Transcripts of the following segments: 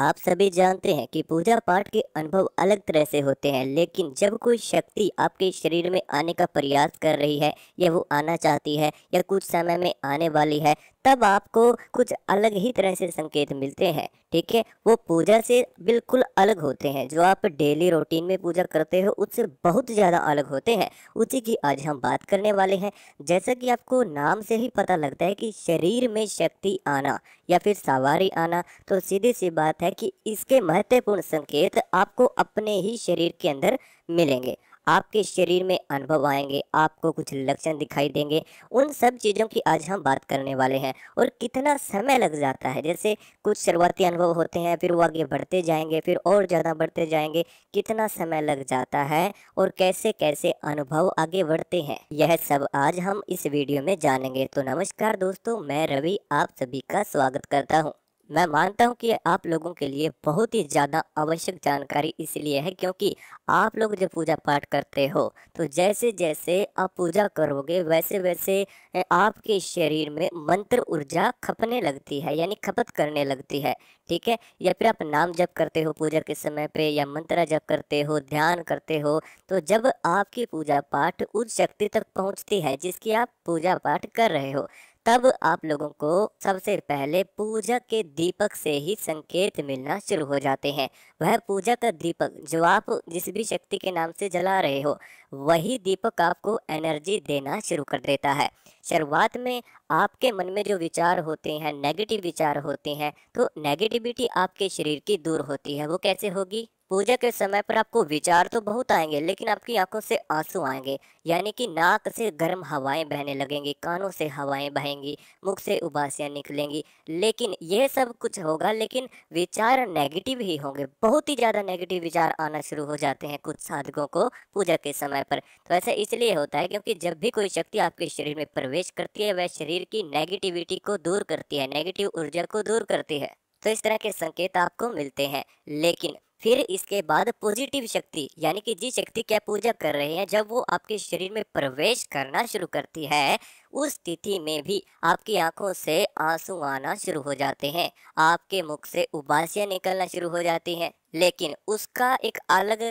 आप सभी जानते हैं कि पूजा पाठ के अनुभव अलग तरह से होते हैं लेकिन जब कोई शक्ति आपके शरीर में आने का प्रयास कर रही है या वो आना चाहती है या कुछ समय में आने वाली है तब आपको कुछ अलग ही तरह से संकेत मिलते हैं ठीक है वो पूजा से बिल्कुल अलग होते हैं जो आप डेली रूटीन में पूजा करते हो उससे बहुत ज़्यादा अलग होते हैं उसी की आज हम बात करने वाले हैं जैसा कि आपको नाम से ही पता लगता है कि शरीर में शक्ति आना या फिर सवारी आना तो सीधी सी बात है कि इसके महत्वपूर्ण संकेत आपको अपने ही शरीर के अंदर मिलेंगे आपके शरीर में अनुभव आएंगे आपको कुछ लक्षण दिखाई देंगे उन सब चीज़ों की आज हम बात करने वाले हैं और कितना समय लग जाता है जैसे कुछ शुरुआती अनुभव होते हैं फिर वो आगे बढ़ते जाएंगे फिर और ज़्यादा बढ़ते जाएंगे कितना समय लग जाता है और कैसे कैसे अनुभव आगे बढ़ते हैं यह सब आज हम इस वीडियो में जानेंगे तो नमस्कार दोस्तों मैं रवि आप सभी का स्वागत करता हूँ मैं मानता हूं कि आप लोगों के लिए बहुत ही ज़्यादा आवश्यक जानकारी इसलिए है क्योंकि आप लोग जब पूजा पाठ करते हो तो जैसे जैसे आप पूजा करोगे वैसे वैसे आपके शरीर में मंत्र ऊर्जा खपने लगती है यानी खपत करने लगती है ठीक है या फिर आप नाम जप करते हो पूजा के समय पे या मंत्र जप करते हो ध्यान करते हो तो जब आपकी पूजा पाठ उस शक्ति तक पहुँचती है जिसकी आप पूजा पाठ कर रहे हो तब आप लोगों को सबसे पहले पूजा के दीपक से ही संकेत मिलना शुरू हो जाते हैं वह पूजा का दीपक जो आप जिस भी शक्ति के नाम से जला रहे हो वही दीपक आपको एनर्जी देना शुरू कर देता है शुरुआत में आपके मन में जो विचार होते हैं नेगेटिव विचार होते हैं तो नेगेटिविटी आपके शरीर की दूर होती है वो कैसे होगी पूजा के समय पर आपको विचार तो बहुत आएंगे लेकिन आपकी आंखों से आंसू आएंगे यानी कि नाक से गर्म हवाएं बहने लगेंगी कानों से हवाएं बहेंगी मुख से उबासियाँ निकलेंगी लेकिन यह सब कुछ होगा लेकिन विचार नेगेटिव ही होंगे बहुत ही ज़्यादा नेगेटिव विचार आना शुरू हो जाते हैं कुछ साधकों को पूजा के समय पर तो ऐसा इसलिए होता है क्योंकि जब भी कोई शक्ति आपके शरीर में प्रवेश करती है वह शरीर की नेगेटिविटी को दूर करती है नेगेटिव ऊर्जा को दूर करती है तो इस तरह के संकेत आपको मिलते हैं लेकिन फिर इसके बाद पॉजिटिव शक्ति यानी कि जिस शक्ति की आप पूजा कर रहे हैं जब वो आपके शरीर में प्रवेश करना शुरू करती है उस स्थिति में भी आपकी आंखों से आंसू आना शुरू हो जाते हैं आपके मुख से उबासियां निकलना शुरू हो जाती हैं लेकिन उसका एक अलग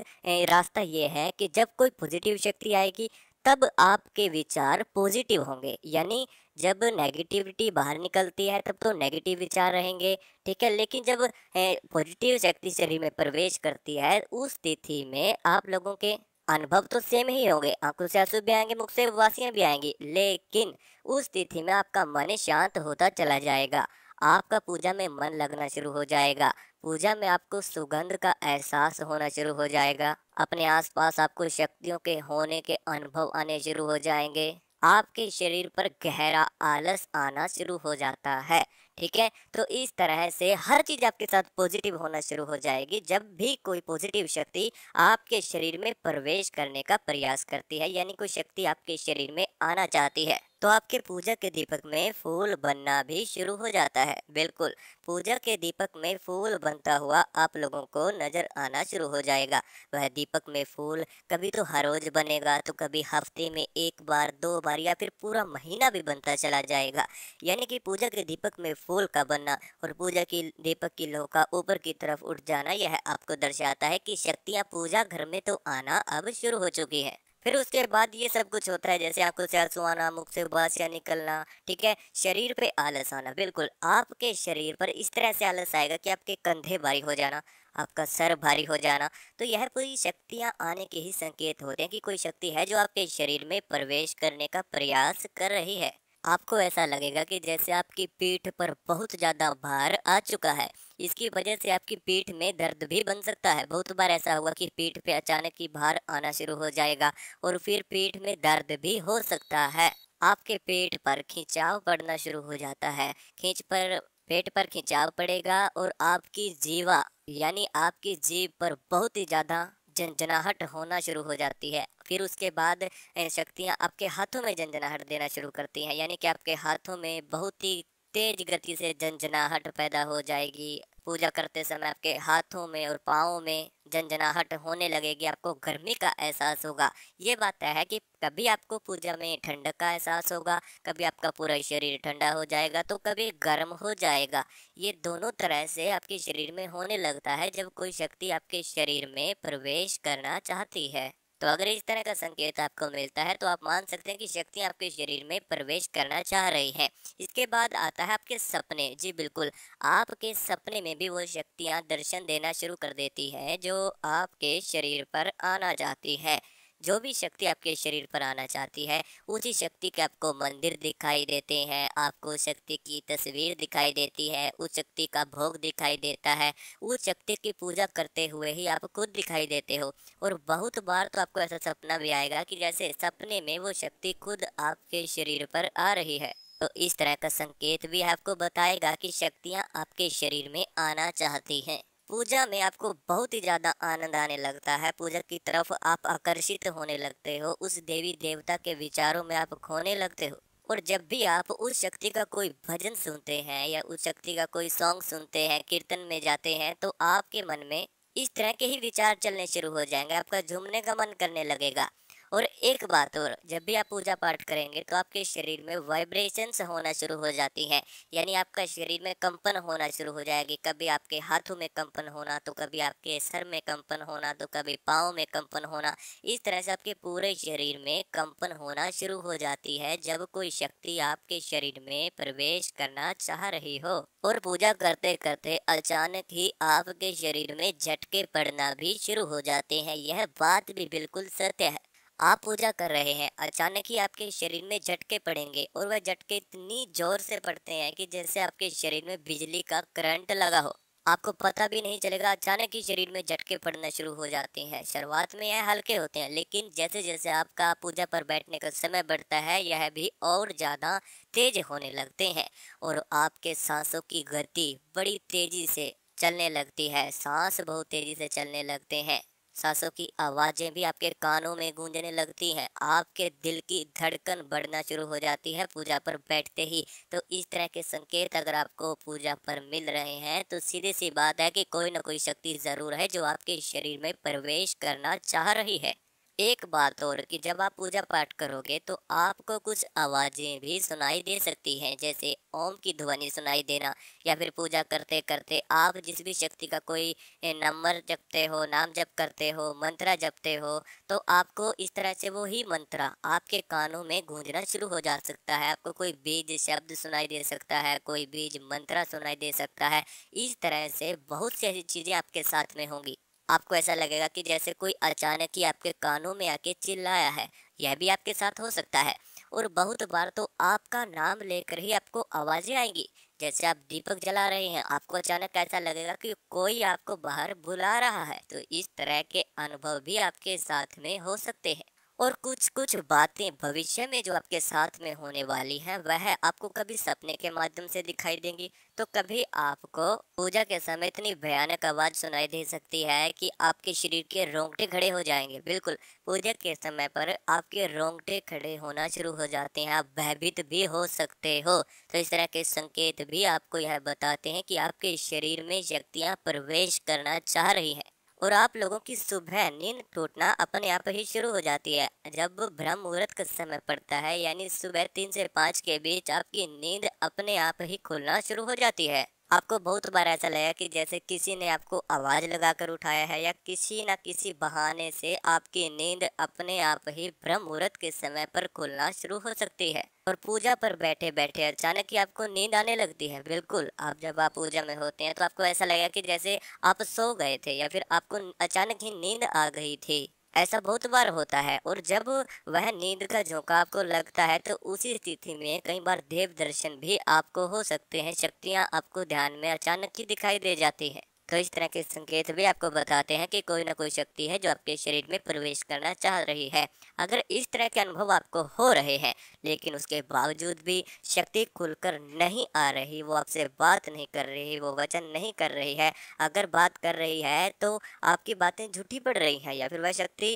रास्ता ये है कि जब कोई पॉजिटिव शक्ति आएगी तब आपके विचार पॉजिटिव होंगे यानी जब नेगेटिविटी बाहर निकलती है तब तो नेगेटिव विचार रहेंगे ठीक है लेकिन जब पॉजिटिव शक्ति शरीर में प्रवेश करती है उस स्थिति में आप लोगों के अनुभव तो सेम ही होंगे आंखों से आंसू भी आएंगे मुख से वासियां भी आएंगी लेकिन उस स्थिति में आपका मन शांत होता चला जाएगा आपका पूजा में मन लगना शुरू हो जाएगा पूजा में आपको सुगंध का एहसास होना शुरू हो जाएगा अपने आसपास आपको शक्तियों के होने के अनुभव आने शुरू हो जाएंगे आपके शरीर पर गहरा आलस आना शुरू हो जाता है ठीक है तो इस तरह से हर चीज आपके साथ पॉजिटिव होना शुरू हो जाएगी जब भी कोई पॉजिटिव शक्ति आपके शरीर में प्रवेश करने का प्रयास करती है यानी कोई शक्ति आपके शरीर में आना चाहती है तो आपके पूजा के दीपक में फूल बनना भी शुरू हो जाता है बिल्कुल पूजा के दीपक में फूल बनता हुआ आप लोगों को नज़र आना शुरू हो जाएगा वह दीपक में फूल कभी तो हर रोज़ बनेगा तो कभी हफ्ते में एक बार दो बार या फिर पूरा महीना भी बनता चला जाएगा यानी कि पूजा के दीपक में फूल का बनना और पूजा की दीपक की लोका का ऊपर की तरफ उठ जाना यह आपको दर्शाता है कि शक्तियाँ पूजा घर में तो आना अब शुरू हो चुकी हैं फिर उसके बाद ये सब कुछ होता है जैसे आपको सरसों आना मुख से उबासियाँ निकलना ठीक है शरीर पे आलस आना बिल्कुल आपके शरीर पर इस तरह से आलस आएगा कि आपके कंधे भारी हो जाना आपका सर भारी हो जाना तो यह पूरी शक्तियाँ आने के ही संकेत होते हैं कि कोई शक्ति है जो आपके शरीर में प्रवेश करने का प्रयास कर रही है आपको ऐसा लगेगा कि जैसे आपकी पीठ पर बहुत ज़्यादा भार आ चुका है इसकी वजह से आपकी पीठ में दर्द भी बन सकता है बहुत बार ऐसा हुआ कि पीठ पे अचानक ही भार आना शुरू हो जाएगा और फिर पीठ में दर्द भी हो सकता है आपके पेट पर खिंचाव पड़ना शुरू हो जाता है खींच पर पेट पर खिंचाव पड़ेगा और आपकी जीवा यानी आपकी जीव पर बहुत ही ज़्यादा झंझनाहट होना शुरू हो जाती है फिर उसके बाद शक्तियाँ आपके हाथों में झंझनाहट देना शुरू करती हैं यानी कि आपके हाथों में बहुत ही तेज गति से झंझनाहट पैदा हो जाएगी पूजा करते समय आपके हाथों में और पाँव में जनजनाहट होने लगेगी आपको गर्मी का एहसास होगा ये बात है कि कभी आपको पूजा में ठंड का एहसास होगा कभी आपका पूरा शरीर ठंडा हो जाएगा तो कभी गर्म हो जाएगा ये दोनों तरह से आपके शरीर में होने लगता है जब कोई शक्ति आपके शरीर में प्रवेश करना चाहती है तो अगर इस तरह का संकेत आपको मिलता है तो आप मान सकते हैं कि शक्ति आपके शरीर में प्रवेश करना चाह रही है इसके बाद आता है आपके सपने जी बिल्कुल आपके सपने में भी वो शक्तियाँ दर्शन देना शुरू कर देती है जो आपके शरीर पर आना चाहती है जो भी शक्ति आपके शरीर पर आना चाहती है उसी शक्ति के आपको मंदिर दिखाई देते हैं आपको शक्ति की तस्वीर दिखाई देती है उस शक्ति का भोग दिखाई देता है उस शक्ति की पूजा करते हुए ही आप खुद दिखाई देते हो और बहुत बार तो आपको ऐसा सपना भी आएगा कि जैसे सपने में वो शक्ति खुद आपके शरीर पर आ रही है तो इस तरह का संकेत भी आपको बताएगा कि शक्तियाँ आपके शरीर में आना चाहती हैं पूजा में आपको बहुत ही ज़्यादा आनंद आने लगता है पूजा की तरफ आप आकर्षित होने लगते हो उस देवी देवता के विचारों में आप खोने लगते हो और जब भी आप उस शक्ति का कोई भजन सुनते हैं या उस शक्ति का कोई सॉन्ग सुनते हैं कीर्तन में जाते हैं तो आपके मन में इस तरह के ही विचार चलने शुरू हो जाएंगे आपका झूमने का मन करने लगेगा और एक बात और जब भी आप पूजा पाठ करेंगे तो आपके शरीर में वाइब्रेशंस होना शुरू हो जाती हैं यानी आपका शरीर में कंपन होना शुरू हो जाएगी कभी आपके हाथों में कंपन होना तो कभी आपके सर में कंपन होना तो कभी पाँव में कंपन होना इस तरह से आपके पूरे शरीर में कंपन होना शुरू हो जाती है जब कोई शक्ति आपके शरीर में प्रवेश करना चाह रही हो और पूजा करते करते अचानक ही आपके शरीर में झटके पड़ना भी शुरू हो जाते हैं यह बात भी बिल्कुल सत्य है आप पूजा कर रहे हैं अचानक ही आपके शरीर में झटके पड़ेंगे और वह झटके इतनी जोर से पड़ते हैं कि जैसे आपके शरीर में बिजली का करंट लगा हो आपको पता भी नहीं चलेगा अचानक ही शरीर में झटके पड़ना शुरू हो जाते हैं शुरुआत में यह हल्के होते हैं लेकिन जैसे जैसे आपका पूजा पर बैठने का समय बढ़ता है यह भी और ज़्यादा तेज होने लगते हैं और आपके सांसों की गति बड़ी तेज़ी से चलने लगती है सांस बहुत तेज़ी से चलने लगते हैं सांसों की आवाज़ें भी आपके कानों में गूंजने लगती हैं आपके दिल की धड़कन बढ़ना शुरू हो जाती है पूजा पर बैठते ही तो इस तरह के संकेत अगर आपको पूजा पर मिल रहे हैं तो सीधी सी बात है कि कोई ना कोई शक्ति ज़रूर है जो आपके शरीर में प्रवेश करना चाह रही है एक बात और कि जब आप पूजा पाठ करोगे तो आपको कुछ आवाज़ें भी सुनाई दे सकती हैं जैसे ओम की ध्वनि सुनाई देना या फिर पूजा करते करते आप जिस भी शक्ति का कोई नंबर जपते हो नाम जप करते हो मंत्रा जपते हो तो आपको इस तरह से वो ही मंत्रा आपके कानों में गूंजना शुरू हो जा सकता है आपको कोई बीज शब्द सुनाई दे सकता है कोई बीज मंत्रा सुनाई दे सकता है इस तरह से बहुत सी ऐसी चीज़ें आपके साथ में होंगी आपको ऐसा लगेगा कि जैसे कोई अचानक ही आपके कानों में आके चिल्लाया है यह भी आपके साथ हो सकता है और बहुत बार तो आपका नाम लेकर ही आपको आवाज़ें आएंगी जैसे आप दीपक जला रहे हैं आपको अचानक ऐसा लगेगा कि कोई आपको बाहर बुला रहा है तो इस तरह के अनुभव भी आपके साथ में हो सकते हैं और कुछ कुछ बातें भविष्य में जो आपके साथ में होने वाली हैं वह आपको कभी सपने के माध्यम से दिखाई देंगी तो कभी आपको पूजा के समय इतनी भयानक आवाज़ सुनाई दे सकती है कि आपके शरीर के रोंगटे खड़े हो जाएंगे बिल्कुल पूजा के समय पर आपके रोंगटे खड़े होना शुरू हो जाते हैं आप भयभीत भी हो सकते हो तो इस तरह के संकेत भी आपको यह बताते हैं कि आपके शरीर में शक्तियाँ प्रवेश करना चाह रही हैं और आप लोगों की सुबह नींद टूटना अपने आप ही शुरू हो जाती है जब ब्रह्म मुहूर्त का समय पड़ता है यानी सुबह तीन से पाँच के बीच आपकी नींद अपने आप ही खुलना शुरू हो जाती है आपको बहुत बार ऐसा लगेगा कि जैसे किसी ने आपको आवाज़ लगाकर उठाया है या किसी ना किसी बहाने से आपकी नींद अपने आप ही ब्रह्म मुहूर्त के समय पर खुलना शुरू हो सकती है और पूजा पर बैठे बैठे अचानक ही आपको नींद आने लगती है बिल्कुल आप जब आप पूजा में होते हैं तो आपको ऐसा लगेगा कि जैसे आप सो गए थे या फिर आपको अचानक ही नींद आ गई थी ऐसा बहुत बार होता है और जब वह नींद का झोंका आपको लगता है तो उसी स्थिति में कई बार देव दर्शन भी आपको हो सकते हैं शक्तियाँ आपको ध्यान में अचानक ही दिखाई दे जाती है तो इस तरह के संकेत भी आपको बताते हैं कि कोई ना कोई शक्ति है जो आपके शरीर में प्रवेश करना चाह रही है अगर इस तरह के अनुभव आपको हो रहे हैं लेकिन उसके बावजूद भी शक्ति खुलकर नहीं आ रही वो आपसे बात नहीं कर रही वो वचन नहीं कर रही है अगर बात कर रही है तो आपकी बातें झूठी पड़ रही हैं या फिर वह शक्ति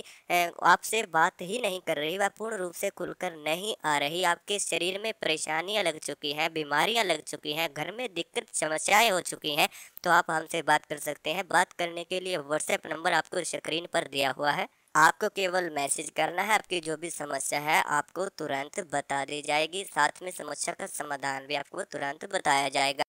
आपसे बात ही नहीं कर रही वह पूर्ण रूप से खुलकर नहीं आ रही आपके शरीर में परेशानियाँ लग चुकी हैं बीमारियाँ लग चुकी हैं घर में दिक्कत समस्याएँ हो चुकी हैं तो आप हमसे बात बात कर सकते हैं बात करने के लिए व्हाट्सएप नंबर आपको स्क्रीन पर दिया हुआ है आपको केवल मैसेज करना है आपकी जो भी समस्या है आपको तुरंत बता दी जाएगी साथ में समस्या का समाधान भी आपको तुरंत बताया जाएगा